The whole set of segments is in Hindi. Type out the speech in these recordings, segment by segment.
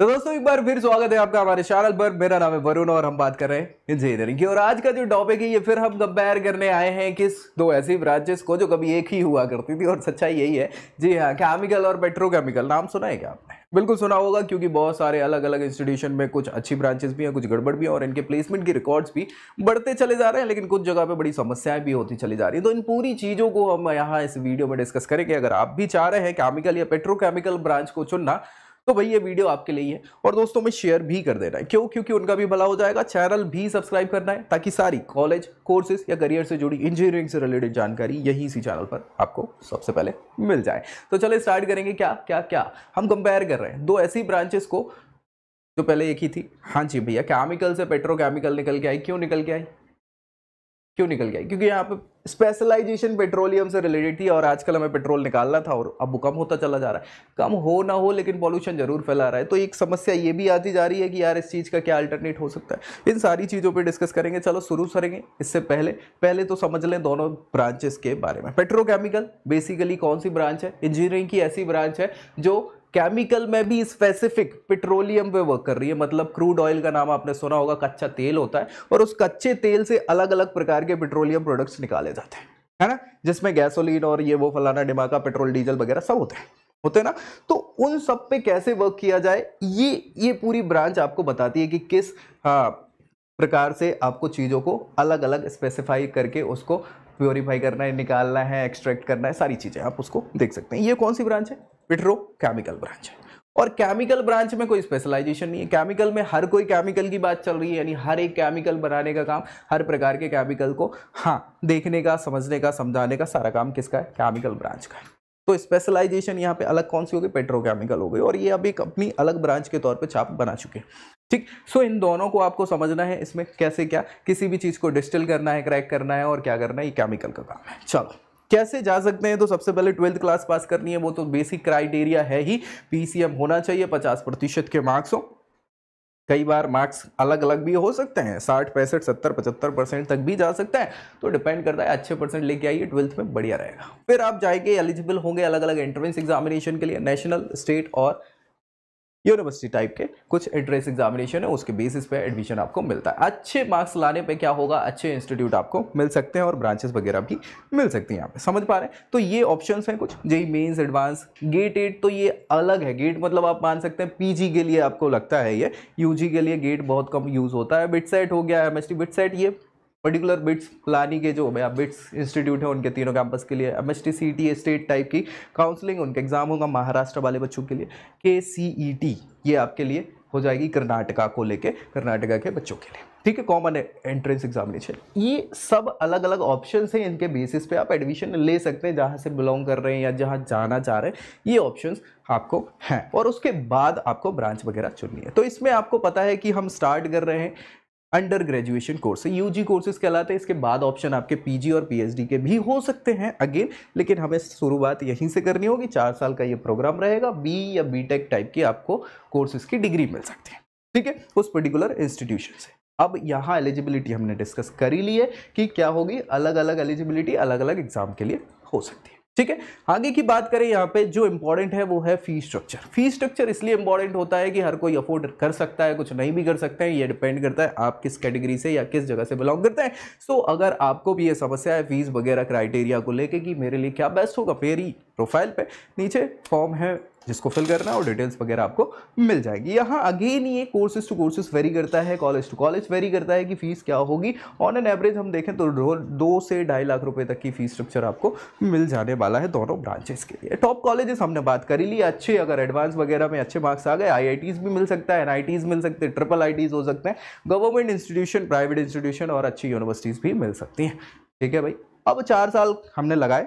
तो दोस्तों एक बार फिर स्वागत है आपका हमारे चैनल पर मेरा नाम है वरुण और हम बात कर रहे हैं इंजीनियरिंग की और आज का जो टॉपिक है ये फिर हम कंपेयर करने आए हैं किस दो ऐसी ब्रांचेस को जो कभी एक ही हुआ करती थी और सच्चाई यही है जी हाँ केमिकल और पेट्रोकेमिकल नाम सुना है क्या आपने बिल्कुल सुना होगा क्योंकि बहुत सारे अलग अलग इंस्टीट्यूशन में कुछ अच्छी ब्रांचेस भी हैं कुछ गड़बड़ भी हैं और इनके प्लेसमेंट के रिकॉर्ड्स भी बढ़ते चले जा रहे हैं लेकिन कुछ जगह पे बड़ी समस्याएं भी होती चली जा रही है तो इन पूरी चीज़ों को हम यहाँ इस वीडियो में डिस्कस करेंगे अगर आप भी चाह रहे हैं केमिकल या पेट्रोकेमिकल ब्रांच को चुनना तो भाई ये वीडियो आपके लिए है और दोस्तों में शेयर भी कर देना है क्यों क्योंकि उनका भी भला हो जाएगा चैनल भी सब्सक्राइब करना है ताकि सारी कॉलेज कोर्सेज या करियर से जुड़ी इंजीनियरिंग से रिलेटेड जानकारी यही इसी चैनल पर आपको सबसे पहले मिल जाए तो चले स्टार्ट करेंगे क्या क्या क्या हम कंपेयर कर रहे हैं दो ऐसी ब्रांचेस को जो पहले एक ही थी हाँ जी भैया केमिकल से पेट्रोकेमिकल निकल के आई क्यों निकल के आई क्यों निकल गया क्योंकि यहाँ पे स्पेशलाइजेशन पेट्रोलियम से रिलेटेड थी और आजकल हमें पेट्रोल निकालना था और अब वो कम होता चला जा रहा है कम हो ना हो लेकिन पॉल्यूशन जरूर फैला रहा है तो एक समस्या ये भी आती जा रही है कि यार इस चीज़ का क्या अल्टरनेट हो सकता है इन सारी चीज़ों पर डिस्कस करेंगे चलो शुरू करेंगे इससे पहले पहले तो समझ लें दोनों ब्रांचेस के बारे में पेट्रोकेमिकल बेसिकली कौन सी ब्रांच है इंजीनियरिंग की ऐसी ब्रांच है जो केमिकल में भी स्पेसिफिक पेट्रोलियम पे वर्क कर रही है मतलब क्रूड ऑयल का नाम आपने सुना होगा कच्चा तेल होता है और उस कच्चे तेल से अलग अलग प्रकार के पेट्रोलियम प्रोडक्ट्स निकाले जाते हैं है ना जिसमें गैसोलीन और ये वो फलाना डिमाका पेट्रोल डीजल वगैरह सब होते हैं होते हैं ना तो उन सब पे कैसे वर्क किया जाए ये ये पूरी ब्रांच आपको बताती है कि किस हाँ, प्रकार से आपको चीज़ों को अलग अलग स्पेसिफाई करके उसको प्योरीफाई करना है निकालना है एक्सट्रैक्ट करना है सारी चीज़ें आप उसको देख सकते हैं ये कौन सी ब्रांच है पेट्रोकेमिकल ब्रांच है और केमिकल ब्रांच में कोई स्पेशलाइजेशन नहीं है केमिकल में हर कोई केमिकल की बात चल रही है यानी हर एक केमिकल बनाने का काम हर प्रकार के केमिकल को हाँ देखने का समझने का समझाने का सारा काम किसका है केमिकल ब्रांच का है तो स्पेशलाइजेशन यहाँ पे अलग कौन सी हो गई पेट्रोकेमिकल हो गई और ये अब एक अपनी अलग ब्रांच के तौर पे छाप बना चुके हैं ठीक सो इन दोनों को आपको समझना है इसमें कैसे क्या किसी भी चीज़ को डिस्टिल करना है क्रैक करना है और क्या करना है ये केमिकल का काम है चलो कैसे जा सकते हैं तो सबसे पहले ट्वेल्थ क्लास पास करनी है वो तो बेसिक क्राइटेरिया है ही पीसीएम होना चाहिए पचास प्रतिशत के मार्क्स हो कई बार मार्क्स अलग अलग भी हो सकते हैं साठ पैंसठ सत्तर पचहत्तर परसेंट तक भी जा सकता है तो डिपेंड करता है अच्छे परसेंट लेके आइए ट्वेल्थ में बढ़िया रहेगा फिर आप जाएंगे एलिजिबल होंगे अलग अलग एंट्रेंस एग्जामिनेशन के लिए नेशनल स्टेट और यूनिवर्सिटी टाइप के कुछ एंट्रेंस एग्जामिनेशन है उसके बेसिस पे एडमिशन आपको मिलता है अच्छे मार्क्स लाने पे क्या होगा अच्छे इंस्टीट्यूट आपको मिल सकते हैं और ब्रांचेस वगैरह भी मिल सकती हैं यहाँ पे समझ पा रहे हैं तो ये ऑप्शन हैं कुछ जे मेन्स एडवांस गेट एड तो ये अलग है गेट मतलब आप मान सकते हैं पी के लिए आपको लगता है ये यू के लिए गेट बहुत कम यूज़ होता है बिट सेट हो गया M S T BITSAT ये पर्टिकुलर बिट्स प्लानी के जो भैया बिट्स इंस्टीट्यूट है उनके तीनों कैंपस के लिए M S T C T state type की काउंसलिंग उनके एग्जाम होगा महाराष्ट्र वाले बच्चों के लिए के सी ई टी ये आपके लिए हो जाएगी कर्नाटका को लेके कर्नाटका के बच्चों के लिए ठीक है कॉमन एंट्रेंस एग्जामिनेशन ये सब अलग अलग ऑप्शन हैं इनके बेसिस पे आप एडमिशन ले सकते हैं जहाँ से बिलोंग कर रहे हैं या जहाँ जाना चाह रहे हैं ये ऑप्शंस आपको हैं और उसके बाद आपको ब्रांच वगैरह चुननी है तो इसमें आपको पता है कि हम स्टार्ट कर रहे हैं under graduation course U G courses कहलाते हैं इसके बाद ऑप्शन आपके पी जी और पी एच डी के भी हो सकते हैं अगेन लेकिन हमें शुरुआत यहीं से करनी होगी चार साल का ये प्रोग्राम रहेगा बी या बी टेक टाइप की आपको कोर्सेज की डिग्री मिल सकती है ठीक है उस पर्टिकुलर इंस्टीट्यूशन से अब यहाँ एलिजिबिलिटी हमने डिस्कस कर ही ली है कि क्या होगी अलग अलग एलिजिबिलिटी अलग अलग एग्जाम के लिए हो सकती है ठीक है आगे की बात करें यहाँ पे जो इंपॉर्टेंट है वो है फी स्ट्रक्चर फी स्ट्रक्चर इसलिए इंपॉर्टेंट होता है कि हर कोई अफोर्ड कर सकता है कुछ नहीं भी कर सकता है ये डिपेंड करता है आप किस कैटेगरी से या किस जगह से बिलोंग करते हैं सो अगर आपको भी ये समस्या है फीस वगैरह क्राइटेरिया को लेके कि मेरे लिए क्या बेस्ट होगा फेरी प्रोफाइल पे नीचे फॉर्म है जिसको फिल करना है और डिटेल्स वगैरह आपको मिल जाएगी यहाँ अगेन ये कोर्सेज टू कोर्सेज वेरी करता है कॉलेज टू कॉलेज वेरी करता है कि फ़ीस क्या होगी ऑन एन एवरेज हम देखें तो दो से ढाई लाख रुपए तक की फ़ीस स्ट्रक्चर आपको मिल जाने वाला है दोनों ब्रांचेस के लिए टॉप कॉलेजेस हमने बात करी ली अच्छे अगर एडवांस वगैरह में अच्छे मार्क्स आ गए आई भी मिल सकता है एन मिल सकते हैं ट्रिपल आई हो सकते हैं गवर्नमेंट इंस्टीट्यूशन प्राइवेट इंस्टीट्यूशन और अच्छी यूनिवर्सिटीज़ भी मिल सकती हैं ठीक है भाई अब चार साल हमने लगाए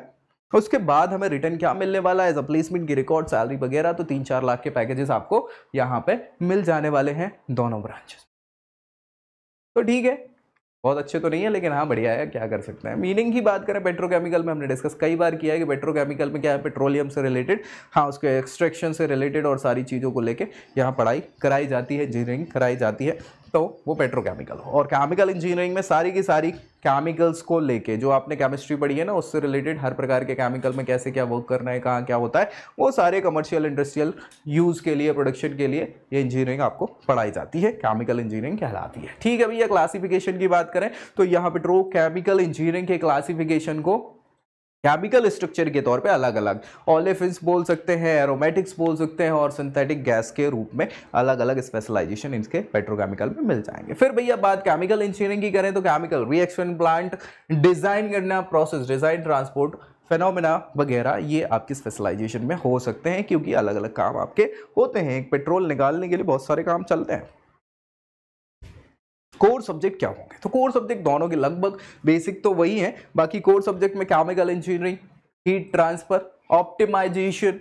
उसके बाद हमें रिटर्न क्या मिलने वाला है एज अ प्लेसमेंट की रिकॉर्ड सैलरी वगैरह तो तीन चार लाख के पैकेजेस आपको यहाँ पे मिल जाने वाले हैं दोनों ब्रांचेस तो ठीक है बहुत अच्छे तो नहीं है लेकिन हाँ बढ़िया है क्या कर सकते हैं मीनिंग की बात करें पेट्रोकेमिकल में हमने डिस्कस कई बार किया है कि पेट्रोकेमिकल में क्या है पेट्रोलियम से रिलेटेड हाँ उसके एक्सट्रैक्शन से रिलेटेड और सारी चीज़ों को लेके यहाँ पढ़ाई कराई जाती है इंजीनियरिंग कराई जाती है तो वो पेट्रोकेमिकल हो और केमिकल इंजीनियरिंग में सारी की सारी केमिकल्स को लेके जो आपने केमिस्ट्री पढ़ी है ना उससे रिलेटेड हर प्रकार के केमिकल में कैसे क्या वर्क करना है कहाँ क्या होता है वो सारे कमर्शियल इंडस्ट्रियल यूज़ के लिए प्रोडक्शन के लिए ये इंजीनियरिंग आपको पढ़ाई जाती है केमिकल इंजीनियरिंग कहलाती है ठीक है भैया क्लासिफिकेशन की बात करें तो यहाँ पेट्रो केमिकल इंजीनियरिंग के क्लासिफिकेशन को केमिकल स्ट्रक्चर के तौर पे अलग अलग ऑलिफिन्स बोल सकते हैं एरोमेटिक्स बोल सकते हैं और सिंथेटिक गैस के रूप में अलग अलग स्पेशलाइजेशन इनके पेट्रोकेमिकल में मिल जाएंगे फिर भैया बात केमिकल इंजीनियरिंग की करें तो केमिकल रिएक्शन प्लांट डिज़ाइन करना प्रोसेस डिज़ाइन ट्रांसपोर्ट फेनोमिना वगैरह ये आपकी स्पेशलाइजेशन में हो सकते हैं क्योंकि अलग अलग काम आपके होते हैं एक पेट्रोल निकालने के लिए बहुत सारे काम चलते हैं कोर सब्जेक्ट क्या होंगे तो कोर सब्जेक्ट दोनों के लगभग बेसिक तो वही है बाकी कोर सब्जेक्ट में chemical engineering heat transfer optimisation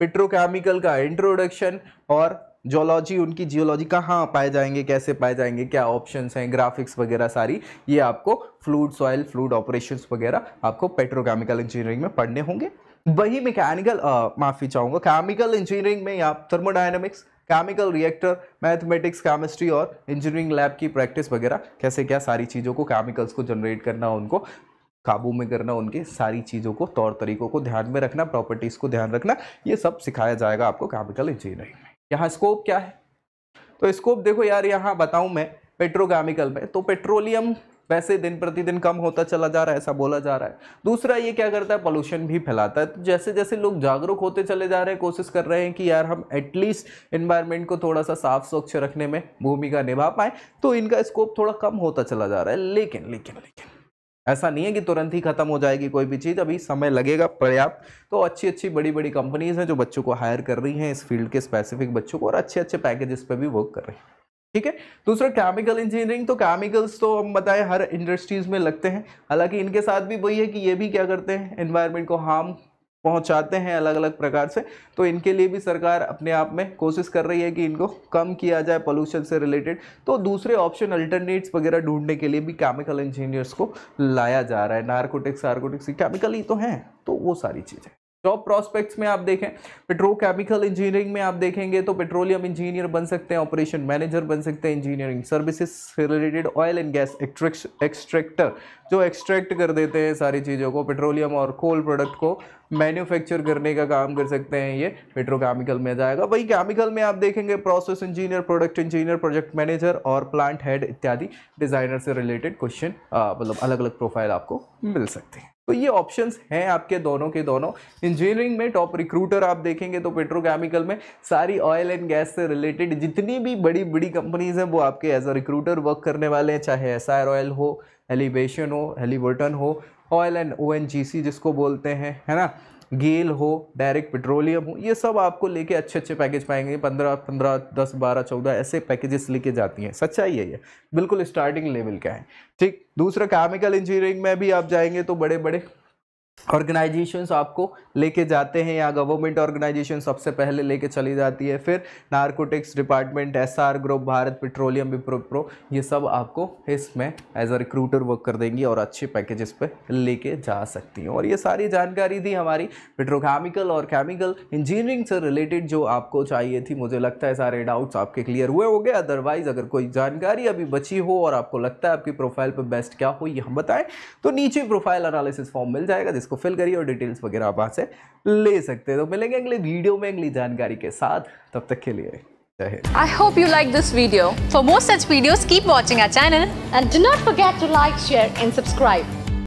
petrochemical का इंट्रोडक्शन और जोलॉजी उनकी जियोलॉजी कहाँ पाए जाएंगे कैसे पाए जाएंगे क्या ऑप्शंस हैं ग्राफिक्स वगैरह सारी ये आपको फ्लूड सॉयल फ्लूड ऑपरेशंस वगैरह आपको पेट्रोकेमिकल इंजीनियरिंग में पढ़ने होंगे वही मैकेनिकल माफ़ी चाहूँगा केमिकल इंजीनियरिंग में आप thermodynamics chemical reactor mathematics chemistry और इंजीनियरिंग लैब की प्रैक्टिस वगैरह कैसे क्या सारी चीज़ों को केमिकल्स को जनरेट करना उनको काबू में करना उनके सारी चीज़ों को तौर तरीकों को ध्यान में रखना प्रॉपर्टीज़ को ध्यान रखना ये सब सिखाया जाएगा आपको केमिकल इंजीनियरिंग में यहाँ स्कोप क्या है तो स्कोप देखो यार यहाँ बताऊँ मैं पेट्रोकेमिकल में तो पेट्रोलियम वैसे दिन प्रतिदिन कम होता चला जा रहा है ऐसा बोला जा रहा है दूसरा ये क्या करता है पोल्यूशन भी फैलाता है तो जैसे जैसे लोग जागरूक होते चले जा रहे हैं कोशिश कर रहे हैं कि यार हम एटलीस्ट इन्वायरमेंट को थोड़ा सा साफ स्वच्छ रखने में भूमिका निभा पाएँ तो इनका स्कोप थोड़ा कम होता चला जा रहा है लेकिन लेकिन लेकिन ऐसा नहीं है कि तुरंत ही खत्म हो जाएगी कोई भी चीज़ अभी समय लगेगा पर्याप्त तो अच्छी अच्छी बड़ी बड़ी कंपनीज़ हैं जो बच्चों को हायर कर रही हैं इस फील्ड के स्पेसिफिक बच्चों को और अच्छे अच्छे पैकेजेस पर भी वर्क कर रही हैं ठीक है दूसरा केमिकल इंजीनियरिंग तो केमिकल्स तो हम बताएं हर इंडस्ट्रीज में लगते हैं हालांकि इनके साथ भी वही है कि ये भी क्या करते हैं एनवायरनमेंट को हार्म पहुंचाते हैं अलग अलग प्रकार से तो इनके लिए भी सरकार अपने आप में कोशिश कर रही है कि इनको कम किया जाए पोल्यूशन से रिलेटेड तो दूसरे ऑप्शन अल्टरनेट्स वगैरह ढूंढने के लिए भी केमिकल इंजीनियर्स को लाया जा रहा है नारकोटिक्स आर्कोटिक्स केमिकल ही तो हैं तो वो सारी चीज़ें जॉब प्रॉस्पेक्ट्स में आप देखें पेट्रोकेमिकल इंजीनियरिंग में आप देखेंगे तो पेट्रोलियम इंजीनियर बन सकते हैं ऑपरेशन मैनेजर बन सकते हैं engineering services related oil and gas extractor जो एक्सट्रैक्ट कर देते हैं सारी चीज़ों को पेट्रोलियम और कोल प्रोडक्ट को मैन्युफैक्चर करने का काम कर सकते हैं ये पेट्रोकेमिकल में जाएगा वही केमिकल में आप देखेंगे process engineer product engineer project manager और प्लांट हेड इत्यादि डिज़ाइनर से रिलेटेड क्वेश्चन मतलब अलग अलग प्रोफाइल आपको मिल सकते हैं तो ये ऑप्शंस हैं आपके दोनों के दोनों इंजीनियरिंग में टॉप रिक्रूटर आप देखेंगे तो पेट्रोकेमिकल में सारी ऑयल एंड गैस से रिलेटेड जितनी भी बड़ी बड़ी कंपनीज हैं वो आपके एज अ रिक्रूटर वर्क करने वाले हैं चाहे एस ऑयल हो एलिवेशन हो हेलीवर्टन हो ऑयल एंड ओ जिसको बोलते हैं है ना गेल हो डायरेक्ट पेट्रोलियम हो ये सब आपको लेके अच्छे अच्छे पैकेज पाएंगे पंद्रह पंद्रह दस बारह चौदह ऐसे पैकेजेस लेके जाती हैं सच्चाई है ये बिल्कुल स्टार्टिंग लेवल का है ठीक दूसरा केमिकल इंजीनियरिंग में भी आप जाएंगे तो बड़े बड़े ऑर्गेनाइजेशंस आपको लेके जाते हैं या गवर्नमेंट ऑर्गेनाइजेशन सबसे पहले लेके चली जाती है फिर narcotics department SR group Bharat Petroleum Wipro ये सब आपको इसमें एज अ रिक्रूटर वर्क कर देंगी और अच्छे पैकेजेस पे लेके जा सकती हैं और ये सारी जानकारी थी हमारी पेट्रोकेमिकल और केमिकल इंजीनियरिंग से रिलेटेड जो आपको चाहिए थी मुझे लगता है सारे डाउट्स आपके क्लियर हुए हो गए अदरवाइज़ अगर कोई जानकारी अभी बची हो और आपको लगता है आपकी प्रोफाइल पर बेस्ट क्या हो ये हम बताएं तो नीचे प्रोफाइल अनालिसिस फॉर्म मिल जाएगा जिसका इसको फिल करिए और डिटेल्स वगैरह आप वहाँ से ले सकते हैं तो मिलेंगे अगले वीडियो में अगली जानकारी के साथ तब तक के लिए I hope you like this video. For more such videos, keep watching our channel and do not forget to like, share and subscribe.